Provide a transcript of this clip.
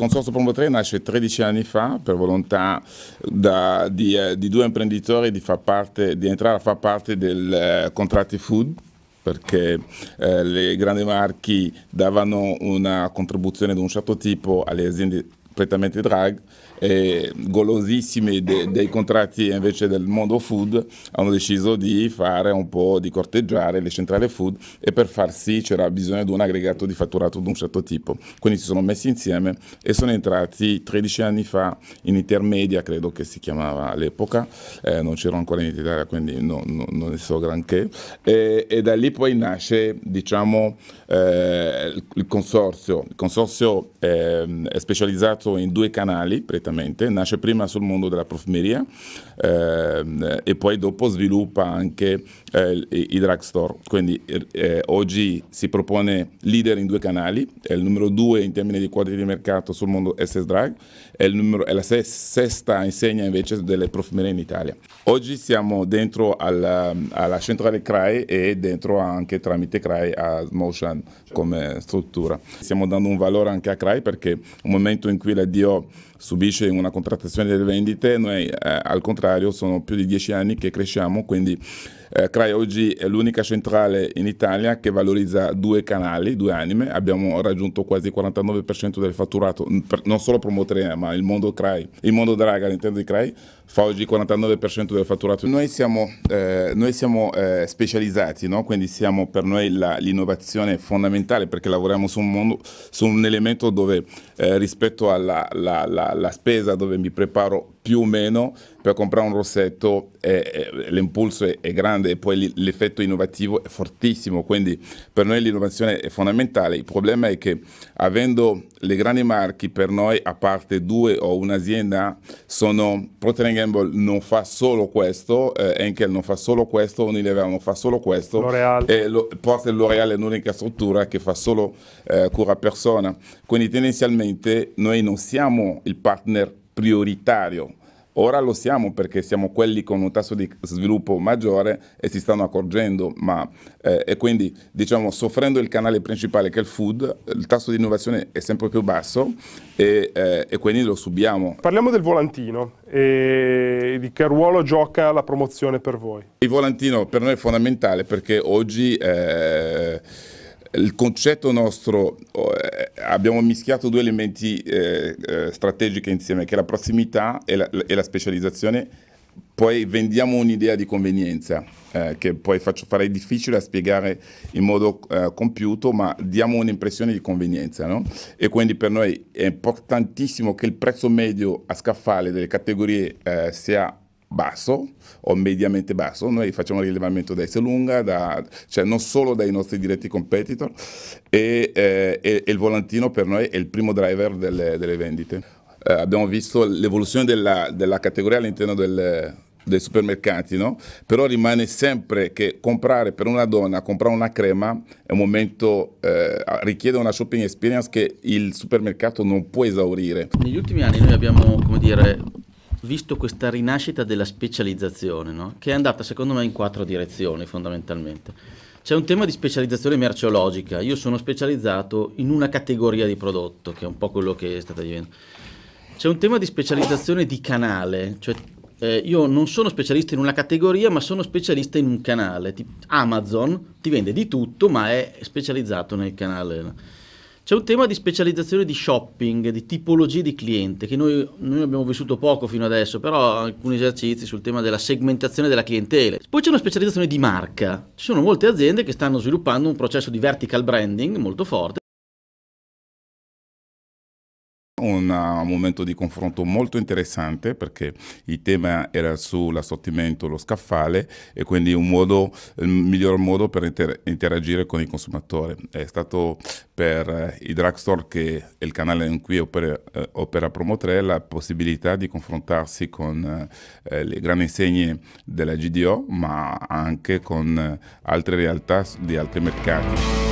Consorzio Promo 3 nasce 13 anni fa per volontà da, di, eh, di, due imprenditori di, parte, di, entrare a far parte del eh, contratti food perché eh, le grandi marchi davano una contribuzione di un certo tipo alle aziende completamente drag, e golosissimi de, dei contratti invece del mondo food, hanno deciso di fare un po' di corteggiare le centrali food e per far sì c'era bisogno di un aggregato di fatturato di un certo tipo. Quindi si sono messi insieme e sono entrati 13 anni fa in Intermedia, credo che si chiamava all'epoca, eh, non c'ero ancora in Italia quindi no, no, non ne so granché, e, e, da lì poi nasce diciamo, eh, il consorzio. Il consorzio eh, è specializzato diviso in due canali prettamente, nasce prima sul mondo della profumeria eh, e poi dopo sviluppa anche eh, i drugstore, quindi eh, oggi si propone leader in due canali, è il numero due in termini di quadri di mercato sul mondo SS Drag, è, numero, è la sesta insegna invece delle profumerie in Italia. Oggi siamo dentro alla, alla centrale CRAE e dentro anche tramite CRAE a Motion come struttura. Stiamo dando un valore anche a CRAE perché un momento in cui la l'addio subisce una contrattazione delle vendite, noi eh, al contrario sono più di dieci anni che cresciamo, quindi eh, Cry oggi è l'unica centrale in Italia che valorizza due canali, due anime, abbiamo raggiunto quasi il 49% del fatturato, mm, non solo Promotrena eh, ma il mondo CRAI, il mondo Draga all'interno di Cry fa oggi il 49% del fatturato. Noi siamo, eh, noi siamo eh, specializzati, no? quindi siamo per noi la, l'innovazione fondamentale perché lavoriamo su un, mondo, su un elemento dove eh, rispetto alla la, la, spesa dove mi preparo più o meno per comprare un rossetto eh, eh, l'impulso è, è, grande e poi l'effetto innovativo è fortissimo, quindi per noi l'innovazione è fondamentale. Il problema è che avendo le grandi marchi per noi, a parte due o un'azienda, sono Procter Gamble non fa solo questo, eh, Henkel non fa solo questo, Unilever non fa solo questo, L'Oreal. e lo, Procter L'Oreal è l'unica struttura che fa solo eh, cura persona. Quindi tendenzialmente noi non siamo il partner prioritario Ora lo siamo perché siamo quelli con un tasso di sviluppo maggiore e si stanno accorgendo, ma, eh, e quindi diciamo soffrendo il canale principale che è il food, il tasso di innovazione è sempre più basso e, eh, e quindi lo subiamo. Parliamo del volantino e di che ruolo gioca la promozione per voi. Il volantino per noi è fondamentale perché oggi... Eh, il concetto nostro, oh, eh, abbiamo mischiato due elementi eh, eh, strategiche insieme, che è la prossimità e la, e la specializzazione, poi vendiamo un'idea di convenienza, eh, che poi faccio, farei difficile a spiegare in modo eh, compiuto, ma diamo un'impressione di convenienza. No? E quindi per noi è importantissimo che il prezzo medio a scaffale delle categorie eh, sia basso o mediamente basso, noi facciamo rilevamento da Eselunga, da, cioè non solo dai nostri diretti competitor e, eh, e, e, il volantino per noi è il primo driver delle, delle vendite. Eh, abbiamo visto l'evoluzione della, della categoria all'interno del, dei supermercati, no? però rimane sempre che comprare per una donna, comprare una crema è un momento, eh, richiede una shopping experience che il supermercato non può esaurire. Negli ultimi anni noi abbiamo, come dire, visto questa rinascita della specializzazione, no? che è andata secondo me in quattro direzioni fondamentalmente. C'è un tema di specializzazione merceologica, io sono specializzato in una categoria di prodotto, che è un po' quello che è stata diventata. C'è un tema di specializzazione di canale, cioè eh, io non sono specialista in una categoria, ma sono specialista in un canale. Amazon ti vende di tutto, ma è specializzato nel canale. C'è un tema di specializzazione di shopping, di tipologie di cliente, che noi, noi, abbiamo vissuto poco fino adesso, però alcuni esercizi sul tema della segmentazione della clientela. Poi c'è una specializzazione di marca. Ci sono molte aziende che stanno sviluppando un processo di vertical branding molto forte eh, un, momento di confronto molto interessante perché il tema era sull'assortimento, lo scaffale e quindi un modo, il miglior modo per inter interagire con il consumatore. È stato per eh, i drugstore che è il canale in cui opera, eh, opera Promotre la possibilità di confrontarsi con eh, le grandi insegne della GDO ma anche con eh, altre realtà di altri mercati.